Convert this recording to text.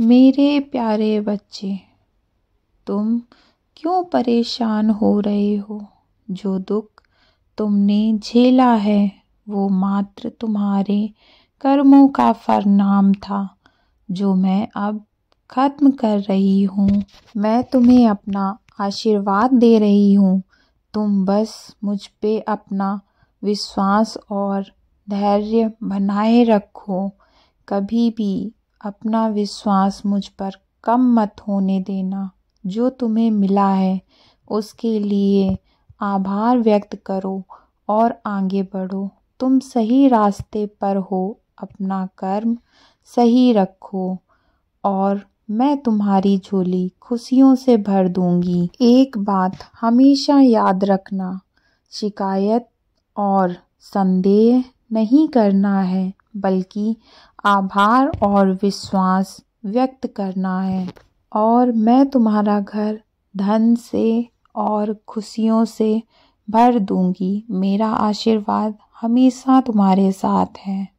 मेरे प्यारे बच्चे तुम क्यों परेशान हो रहे हो जो दुख तुमने झेला है वो मात्र तुम्हारे कर्मों का फरनाम था जो मैं अब खत्म कर रही हूँ मैं तुम्हें अपना आशीर्वाद दे रही हूँ तुम बस मुझ पे अपना विश्वास और धैर्य बनाए रखो कभी भी अपना विश्वास मुझ पर कम मत होने देना जो तुम्हें मिला है उसके लिए आभार व्यक्त करो और आगे बढ़ो तुम सही रास्ते पर हो अपना कर्म सही रखो और मैं तुम्हारी झोली खुशियों से भर दूंगी एक बात हमेशा याद रखना शिकायत और संदेह नहीं करना है बल्कि आभार और विश्वास व्यक्त करना है और मैं तुम्हारा घर धन से और खुशियों से भर दूंगी मेरा आशीर्वाद हमेशा तुम्हारे साथ है